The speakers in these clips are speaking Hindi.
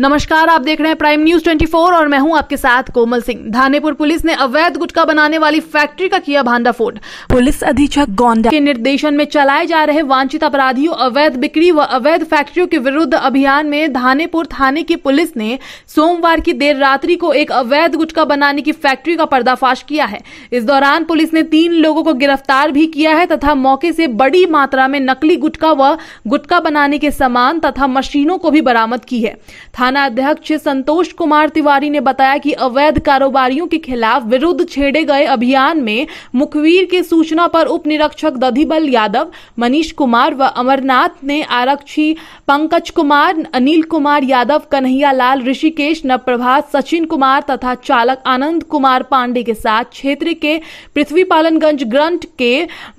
नमस्कार आप देख रहे हैं प्राइम न्यूज 24 और मैं हूं आपके साथ कोमल सिंह धानेपुर पुलिस ने अवैध गुटखा बनाने वाली फैक्ट्री का किया भांडाफोड़ पुलिस अधीक्षक गोंडा के निर्देशन में चलाए जा रहे वांछित अपराधियों अवैध बिक्री व अवैध फैक्ट्रियों के विरुद्ध अभियान में धानेपुर थाने की पुलिस ने सोमवार की देर रात्रि को एक अवैध गुटखा बनाने की फैक्ट्री का पर्दाफाश किया है इस दौरान पुलिस ने तीन लोगों को गिरफ्तार भी किया है तथा मौके से बड़ी मात्रा में नकली गुटखा व गुटखा बनाने के सामान तथा मशीनों को भी बरामद की है थाना अध्यक्ष संतोष कुमार तिवारी ने बताया कि अवैध कारोबारियों के खिलाफ विरुद्ध छेड़े गए अभियान में मुखबीर के सूचना पर उप निरीक्षक दधिबल यादव मनीष कुमार व अमरनाथ ने आरक्षी पंकज कुमार अनिल कुमार यादव कन्हैया लाल ऋषिकेश नवप्रभा सचिन कुमार तथा चालक आनंद कुमार पांडे के साथ क्षेत्र के पृथ्वी पालनगंज ग्रंट के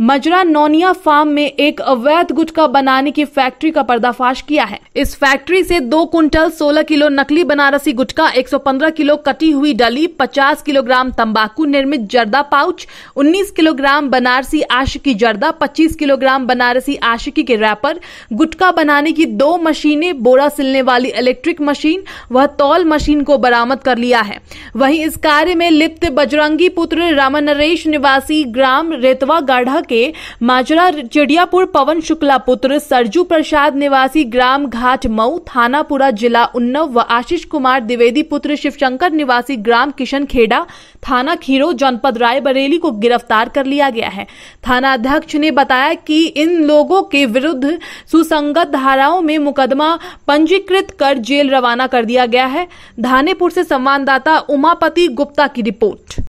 मजरा नौनिया फार्म में एक अवैध गुटखा बनाने की फैक्ट्री का पर्दाफाश किया है इस फैक्ट्री से दो कुंटल सोलह 116 किलो नकली बनारसी गुटखा 115 किलो कटी हुई डली 50 किलोग्राम तंबाकू निर्मित जर्दा पाउच 19 किलोग्राम बनारसी आशिकी जर्दा 25 किलोग्राम बनारसी आशिकी के रैपर गुटखा बनाने की दो मशीनें बोरा सिलने वाली इलेक्ट्रिक मशीन व तौल मशीन को बरामद कर लिया है वहीं इस कार्य में लिप्त बजरंगी पुत्र रामा नरेश निवासी ग्राम रेतवा गाढ़ा के माजरा चिड़ियापुर पवन शुक्ला पुत्र सरजू प्रसाद निवासी ग्राम घाट मऊ थानापुरा जिला उन्नव व आशीष कुमार द्विवेदी पुत्र शिवशंकर निवासी ग्राम किशन खेड़ा थाना खीरो जनपद रायबरेली को गिरफ्तार कर लिया गया है थाना अध्यक्ष ने बताया कि इन लोगों के विरुद्ध सुसंगत धाराओं में मुकदमा पंजीकृत कर जेल रवाना कर दिया गया है धानेपुर से संवाददाता उमापति गुप्ता की रिपोर्ट